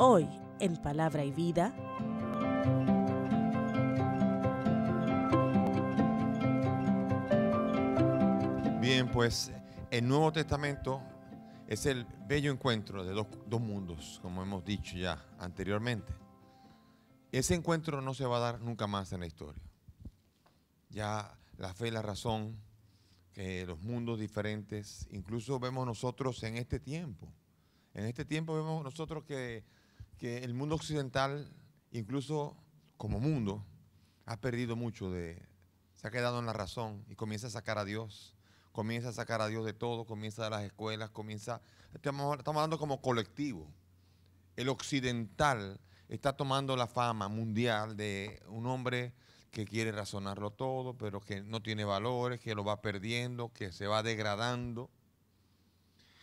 Hoy, en Palabra y Vida, Bien, pues el Nuevo Testamento es el bello encuentro de dos, mundos, como hemos dicho ya anteriormente. Ese encuentro no se va a dar nunca más en la historia. Ya la fe y la razón, que los mundos diferentes, incluso vemos nosotros en este tiempo. En este tiempo vemos nosotros que que el mundo occidental, incluso como mundo, ha perdido mucho de, se ha quedado en la razón y comienza a sacar a Dios, comienza a sacar a Dios de todo, comienza de las escuelas, comienza, estamos, hablando como colectivo. El occidental está tomando la fama mundial de un hombre que quiere razonarlo todo, pero que no tiene valores, que lo va perdiendo, que se va degradando.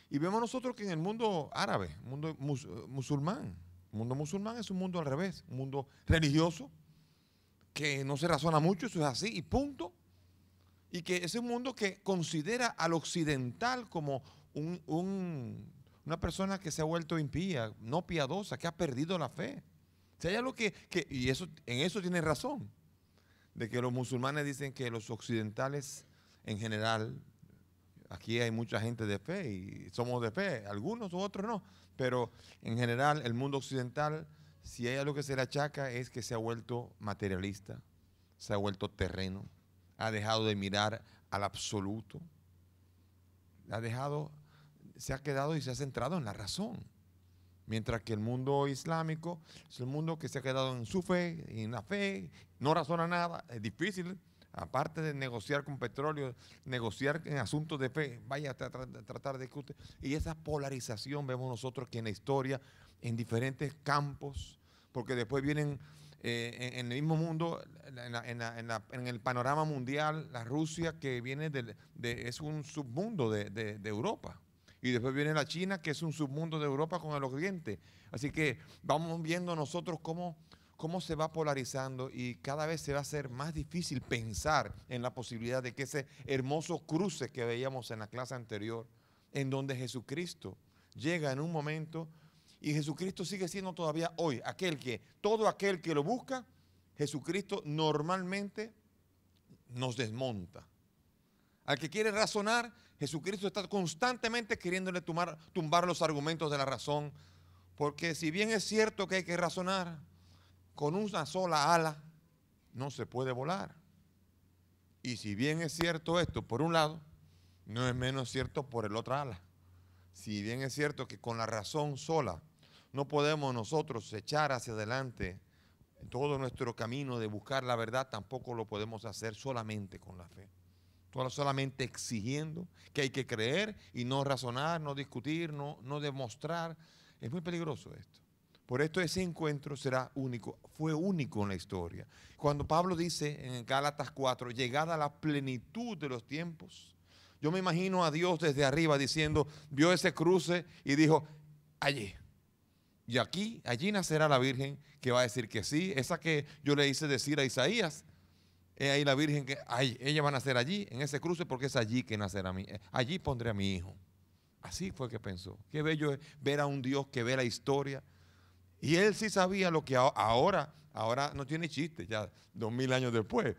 Y vemos nosotros que en el mundo árabe, mundo musulmán, el mundo musulmán es un mundo al revés, un mundo religioso, que no se razona mucho, eso es así, y punto. Y que es un mundo que considera al occidental como una persona que se ha vuelto impía, no piadosa, que ha perdido la fe. Se que, y eso, en eso tiene razón, de que los musulmanes dicen que los occidentales en general aquí hay mucha gente de fe y somos de fe, algunos u otros no, pero en general el mundo occidental, si hay algo que se le achaca es que se ha vuelto materialista, se ha vuelto terreno, ha dejado de mirar al absoluto, ha dejado, se ha quedado y se ha centrado en la razón. Mientras que el mundo islámico es el mundo que se ha quedado en su fe, en la fe, no razona nada, es difícil aparte de negociar con petróleo, negociar en asuntos de fe, vaya a tratar, de discutir. Y esa polarización vemos nosotros que en la historia, en diferentes campos, porque después vienen eh, en, el mismo mundo, en, el panorama mundial, la Rusia que viene de, es un submundo de, de, Europa. Y después viene la China, que es un submundo de Europa con el Oriente. Así que vamos viendo nosotros cómo cómo se va polarizando y cada vez se va a hacer más difícil pensar en la posibilidad de que ese hermoso cruce que veíamos en la clase anterior, en donde Jesucristo llega en un momento y Jesucristo sigue siendo todavía hoy aquel que, todo aquel que lo busca, Jesucristo normalmente nos desmonta. Al que quiere razonar, Jesucristo está constantemente queriéndole tumbar, tumbar los argumentos de la razón, porque si bien es cierto que hay que razonar, con una sola ala no se puede volar. Y si bien es cierto esto por un lado, no es menos cierto por el otro ala. Si bien es cierto que con la razón sola no podemos nosotros echar hacia adelante todo nuestro camino de buscar la verdad, tampoco lo podemos hacer solamente con la fe. Todo solamente exigiendo que hay que creer y no razonar, no discutir, no demostrar. Es muy peligroso esto. Por esto ese encuentro será único, fue único en la historia. Cuando Pablo dice en Gálatas 4, llegada la plenitud de los tiempos, yo me imagino a Dios desde arriba diciendo, vio ese cruce y dijo, allí. Y aquí, allí nacerá la Virgen que va a decir que sí, esa que yo le hice decir a Isaías. Es ahí la Virgen que, ay, ella va a nacer allí, en ese cruce, porque es allí que nacerá allí pondré a mi hijo. Así fue que pensó. Qué bello es ver a un Dios que ve la historia, y él sí sabía lo que ahora, ahora no tiene chiste, ya dos mil años después.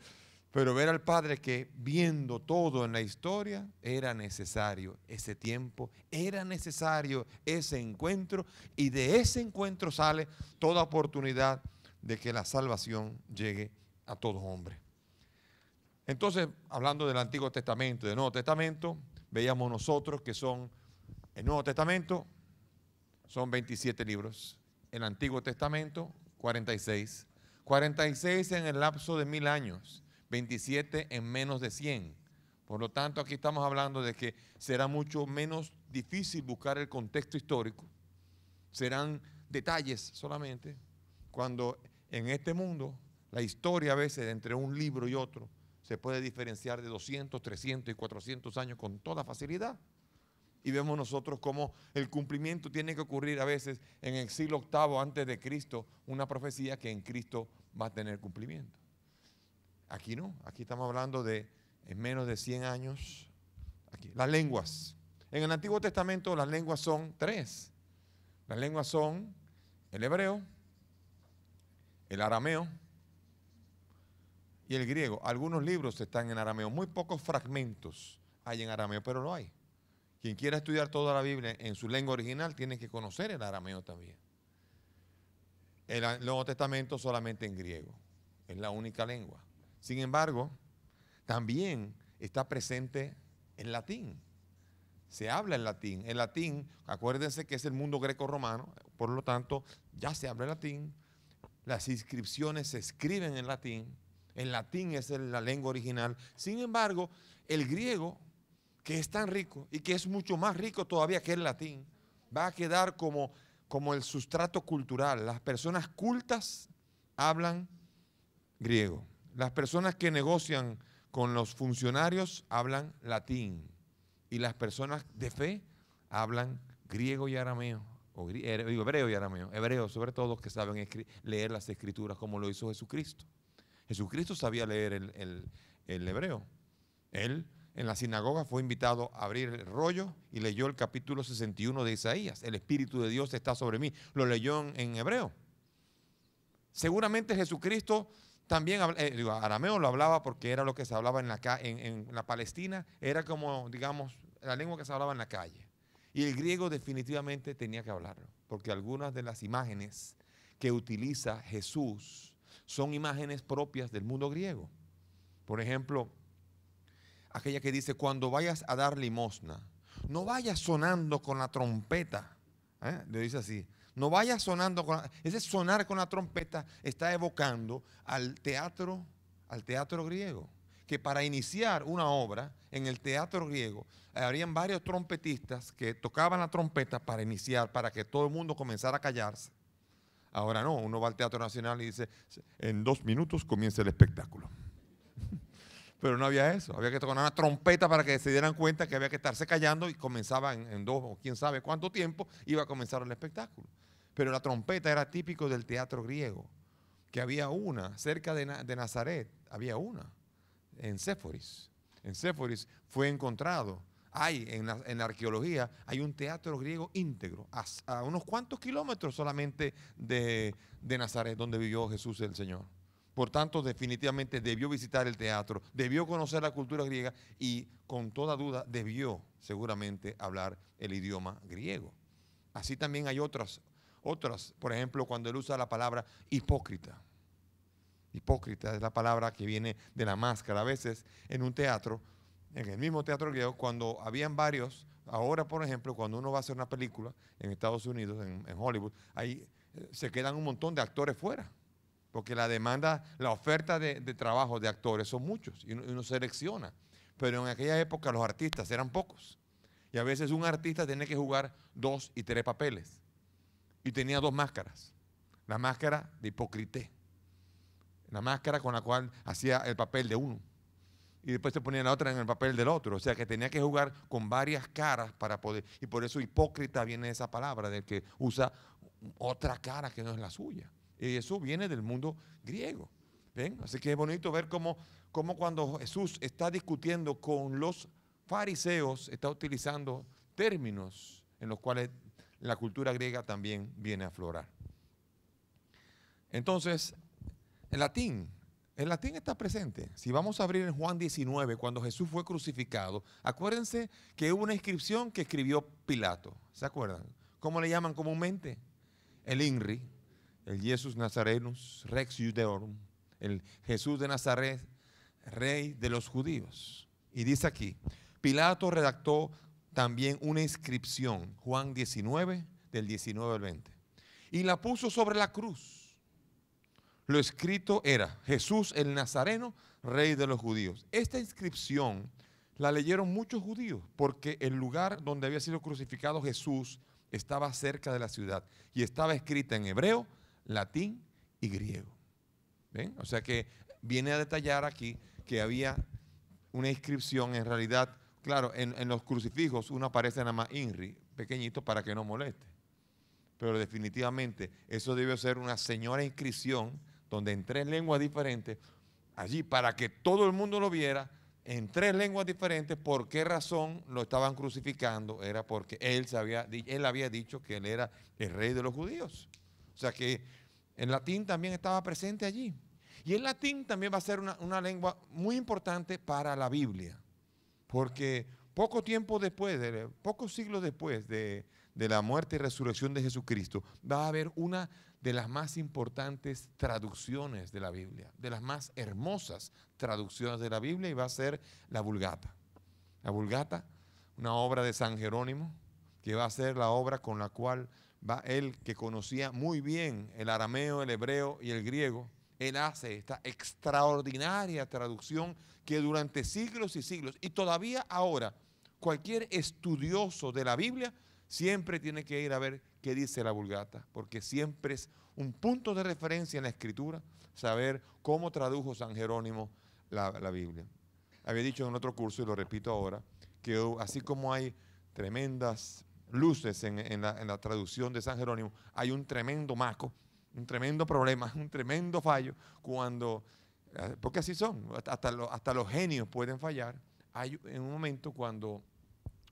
Pero ver al Padre que viendo todo en la historia, era necesario ese tiempo, era necesario ese encuentro y de ese encuentro sale toda oportunidad de que la salvación llegue a todo hombre. Entonces, hablando del Antiguo Testamento y del Nuevo Testamento, veíamos nosotros que son, el Nuevo Testamento son 27 libros, el Antiguo Testamento, 46. 46 en el lapso de mil años, 27 en menos de 100. Por lo tanto, aquí estamos hablando de que será mucho menos difícil buscar el contexto histórico. Serán detalles solamente, cuando en este mundo la historia a veces entre un libro y otro se puede diferenciar de 200, 300 y 400 años con toda facilidad y vemos nosotros cómo el cumplimiento tiene que ocurrir a veces en el siglo octavo antes de Cristo, una profecía que en Cristo va a tener cumplimiento. Aquí no, aquí estamos hablando de en menos de 100 años. Aquí, las lenguas. En el Antiguo Testamento las lenguas son tres. Las lenguas son el hebreo, el arameo y el griego. Algunos libros están en arameo, muy pocos fragmentos hay en arameo, pero lo hay. Quien quiera estudiar toda la Biblia en su lengua original tiene que conocer el arameo también. El Nuevo Testamento solamente en griego. Es la única lengua. Sin embargo, también está presente el latín. Se habla el latín. El latín, acuérdense que es el mundo greco-romano, por lo tanto, ya se habla el latín. Las inscripciones se escriben en latín. El latín es la lengua original. Sin embargo, el griego que es tan rico y que es mucho más rico todavía que el latín, va a quedar como, como el sustrato cultural. Las personas cultas hablan griego. Las personas que negocian con los funcionarios hablan latín. Y las personas de fe hablan griego y arameo. O eh, hebreo y arameo. Hebreo, sobre todo los que saben leer las escrituras como lo hizo Jesucristo. Jesucristo sabía leer el, el hebreo. Él en la sinagoga fue invitado a abrir el rollo y leyó el capítulo 61 de Isaías. El Espíritu de Dios está sobre mí. Lo leyó en, hebreo. Seguramente Jesucristo también, eh, digo, arameo lo hablaba porque era lo que se hablaba en la, en, en la Palestina, era como, digamos, la lengua que se hablaba en la calle. Y el griego definitivamente tenía que hablarlo, porque algunas de las imágenes que utiliza Jesús son imágenes propias del mundo griego. Por ejemplo, aquella que dice, cuando vayas a dar limosna, no vayas sonando con la trompeta. ¿eh? Le dice así, no vayas sonando con la, ese sonar con la trompeta está evocando al teatro, al teatro griego, que para iniciar una obra en el teatro griego eh, habrían varios trompetistas que tocaban la trompeta para iniciar, para que todo el mundo comenzara a callarse. Ahora no, uno va al Teatro Nacional y dice, en dos minutos comienza el espectáculo. Pero no había eso. Había que tocar una trompeta para que se dieran cuenta que había que estarse callando y comenzaba en, dos o quién sabe cuánto tiempo iba a comenzar el espectáculo. Pero la trompeta era típico del teatro griego, que había una cerca de, Nazaret, había una en Séforis. En Séforis fue encontrado. Hay en la, arqueología, hay un teatro griego íntegro, a, unos cuantos kilómetros solamente de Nazaret, donde vivió Jesús el Señor. Por tanto, definitivamente debió visitar el teatro, debió conocer la cultura griega y con toda duda debió seguramente hablar el idioma griego. Así también hay otras, otras, por ejemplo, cuando él usa la palabra hipócrita. Hipócrita es la palabra que viene de la máscara. A veces en un teatro, en el mismo teatro griego, cuando habían varios, ahora por ejemplo, cuando uno va a hacer una película en Estados Unidos, en, en Hollywood, ahí eh, se quedan un montón de actores fuera porque la demanda, la oferta de, trabajo de actores son muchos y uno, selecciona. Pero en aquella época los artistas eran pocos. Y a veces un artista tenía que jugar dos y tres papeles. Y tenía dos máscaras. La máscara de hipócrite, La máscara con la cual hacía el papel de uno. Y después se ponía la otra en el papel del otro. O sea que tenía que jugar con varias caras para poder. Y por eso hipócrita viene esa palabra del que usa otra cara que no es la suya. Y Jesús viene del mundo griego. Así que es bonito ver cómo, cómo cuando Jesús está discutiendo con los fariseos, está utilizando términos en los cuales la cultura griega también viene a aflorar. Entonces, el latín, el latín está presente. Si vamos a abrir en Juan 19, cuando Jesús fue crucificado, acuérdense que hubo una inscripción que escribió Pilato. ¿Se acuerdan? ¿Cómo le llaman comúnmente? El INRI, el Jesús Nazarenus, Rex Judeorum, el Jesús de Nazaret, rey de los judíos. Y dice aquí, Pilato redactó también una inscripción, Juan 19, del 19 al 20, y la puso sobre la cruz. Lo escrito era, Jesús el Nazareno, rey de los judíos. Esta inscripción la leyeron muchos judíos, porque el lugar donde había sido crucificado Jesús estaba cerca de la ciudad y estaba escrita en hebreo, latín y griego. O sea que viene a detallar aquí que había una inscripción en realidad, claro, en, los crucifijos uno aparece nada más INRI, pequeñito para que no moleste. Pero definitivamente eso debe ser una señora inscripción donde en tres lenguas diferentes, allí para que todo el mundo lo viera, en tres lenguas diferentes, ¿por qué razón lo estaban crucificando? Era porque él, él había dicho que él era el rey de los judíos. O sea que el latín también estaba presente allí. Y el latín también va a ser una, lengua muy importante para la Biblia, porque poco tiempo después, de, pocos siglos después de, de la muerte y resurrección de Jesucristo, va a haber una de las más importantes traducciones de la Biblia, de las más hermosas traducciones de la Biblia, y va a ser la Vulgata. La Vulgata, una obra de San Jerónimo, que va a ser la obra con la cual él que conocía muy bien el arameo, el hebreo y el griego, él hace esta extraordinaria traducción que durante siglos y siglos, y todavía ahora, cualquier estudioso de la Biblia siempre tiene que ir a ver qué dice la Vulgata, porque siempre es un punto de referencia en la escritura saber cómo tradujo San Jerónimo la, la Biblia. Había dicho en otro curso, y lo repito ahora, que así como hay tremendas luces en, la, traducción de San Jerónimo, hay un tremendo maco, un tremendo problema, un tremendo fallo, cuando, eh, porque así son, hasta, hasta los genios pueden fallar. Hay en un momento cuando,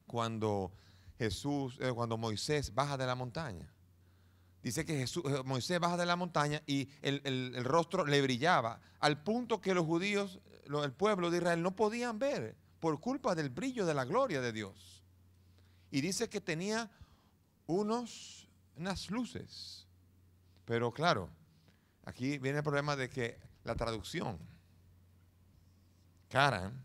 cuando Jesús, eh, cuando Moisés baja de la montaña. Dice que Jesús, eh, Moisés baja de la montaña y el, rostro le brillaba, al punto que los judíos, el pueblo de Israel, no podían ver por culpa del brillo de la gloria de Dios y dice que tenía unos, unas luces. Pero claro, aquí viene el problema de que la traducción, Karan,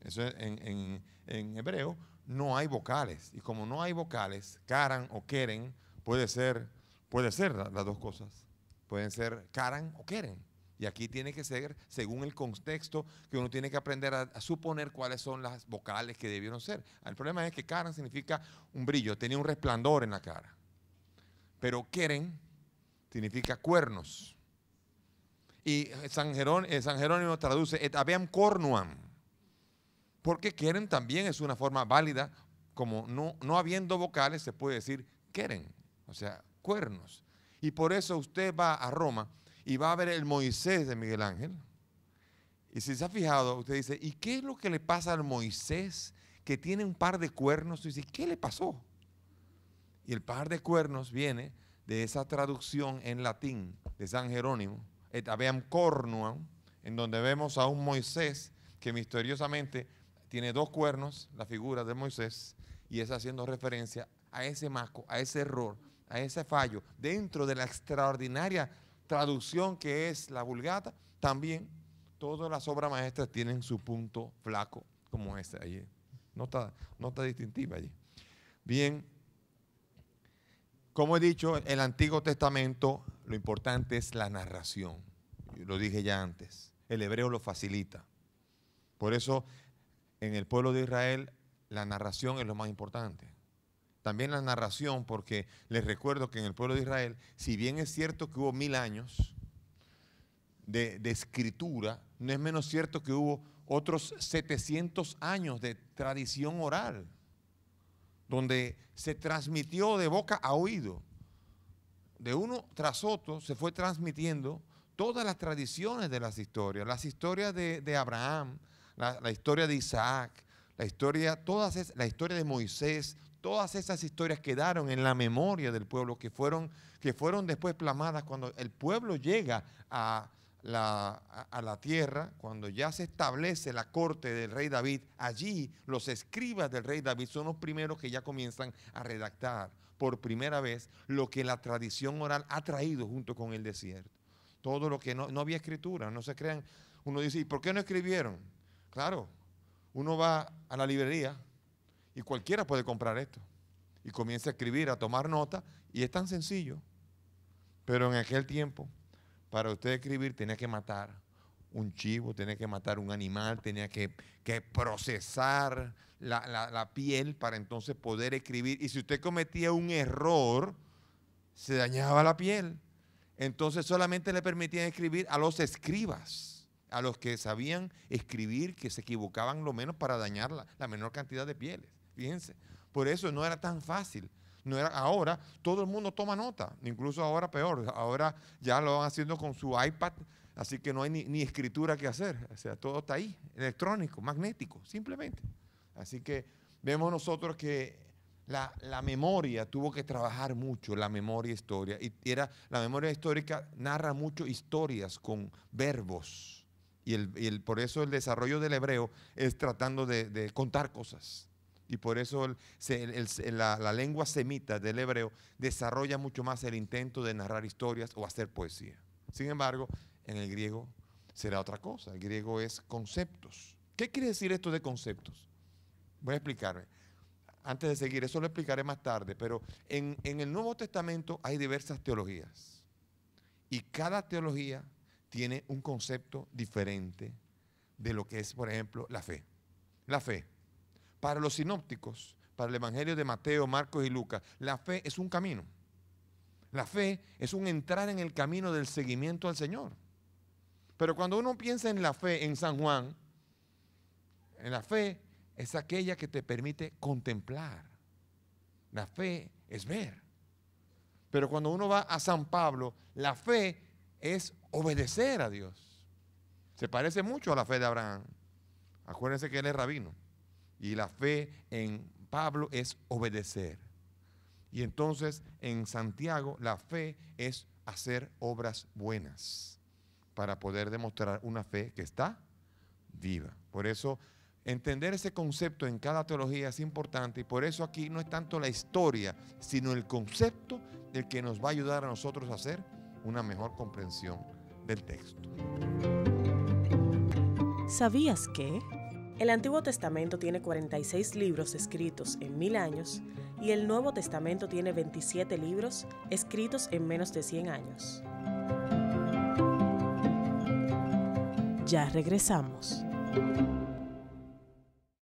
eso en, hebreo, no hay vocales. Y como no hay vocales, Karan o Keren puede ser, puede ser las dos cosas. Pueden ser Karan o Keren. Y aquí tiene que ser según el contexto que uno tiene que aprender a, suponer cuáles son las vocales que debieron ser. El problema es que Karen significa un brillo, tenía un resplandor en la cara. Pero Keren significa cuernos. Y San, eh, Jerónimo traduce et Porque Keren también es una forma válida, como no, no habiendo vocales se puede decir Keren, o sea, cuernos. Y por eso usted va a Roma y va a ver el Moisés de Miguel Ángel. Y si se ha fijado, usted dice, ¿y qué es lo que le pasa al Moisés que tiene un par de cuernos? Y dice, ¿qué le pasó? Y el par de cuernos viene de esa traducción en latín de San Jerónimo, et aveam en donde vemos a un Moisés que misteriosamente tiene dos cuernos, la figura de Moisés, y es haciendo referencia a ese masco, a ese error, a ese fallo, dentro de la extraordinaria traducción que es la vulgata, también todas las obras maestras tienen su punto flaco, como este allí. No está, distintiva allí. Bien, como he dicho, el Antiguo Testamento lo importante es la narración. Lo dije ya antes. El hebreo lo facilita. Por eso en el pueblo de Israel la narración es lo más importante también la narración, porque les recuerdo que en el pueblo de Israel, si bien es cierto que hubo mil años de, escritura, no es menos cierto que hubo otros 700 años de tradición oral, donde se transmitió de boca a oído. De uno tras otro se fue transmitiendo todas las tradiciones de las historias, las historias de, Abraham, la, historia de Isaac, la historia, todas la historia de Moisés, todas esas historias quedaron en la memoria del pueblo, que fueron, que fueron después plamadas cuando el pueblo llega a la, a, la tierra, cuando ya se establece la corte del rey David, allí los escribas del rey David son los primeros que ya comienzan a redactar por primera vez lo que la tradición oral ha traído junto con el desierto. Todo lo que no, no había escritura, no se crean. Uno dice, ¿y por qué no escribieron? Claro, uno va a la librería, y cualquiera puede comprar esto. Y comienza a escribir, a tomar nota. Y es tan sencillo. Pero en aquel tiempo, para usted escribir, tenía que matar un chivo, tenía que matar un animal, tenía que, procesar la, piel para entonces poder escribir. Y si usted cometía un error, se dañaba la piel. Entonces solamente le permitían escribir a los escribas, a los que sabían escribir, que se equivocaban lo menos para dañar la menor cantidad de pieles. Fíjense. Por eso no era tan fácil. No era, ahora todo el mundo toma nota, incluso ahora peor. Ahora ya lo van haciendo con su iPad, así que no hay ni, escritura que hacer. O sea, todo está ahí, electrónico, magnético, simplemente. Así que vemos nosotros que la, memoria tuvo que trabajar mucho, la memoria histórica. Y era, la memoria histórica narra mucho historias con verbos. Y, el, por eso el desarrollo del hebreo es tratando de contar cosas. Y por eso la, lengua semita del hebreo desarrolla mucho más el intento de narrar historias o hacer poesía. Sin embargo, en el griego será otra cosa. El griego es conceptos. ¿Qué quiere decir esto de conceptos? Voy a explicarme. Antes de seguir, eso lo explicaré más tarde, pero en, en el Nuevo Testamento hay diversas teologías. Y cada teología tiene un concepto diferente de lo que es, por ejemplo, la fe. La fe para los sinópticos, para el Evangelio de Mateo, Marcos y Lucas, la fe es un camino. La fe es un entrar en el camino del seguimiento al Señor. Pero cuando uno piensa en la fe en San Juan, en la fe es aquella que te permite contemplar. La fe es ver. Pero cuando uno va a San Pablo, la fe es obedecer a Dios. Se parece mucho a la fe de Abraham. Acuérdense que él es rabino. Y la fe en Pablo es obedecer. Y entonces en Santiago la fe es hacer obras buenas para poder demostrar una fe que está viva. Por eso entender ese concepto en cada teología es importante y por eso aquí no es tanto la historia, sino el concepto del que nos va a ayudar a nosotros a hacer una mejor comprensión del texto. ¿Sabías que... El Antiguo Testamento tiene 46 libros escritos en mil años y el Nuevo Testamento tiene 27 libros escritos en menos de 100 años. Ya regresamos.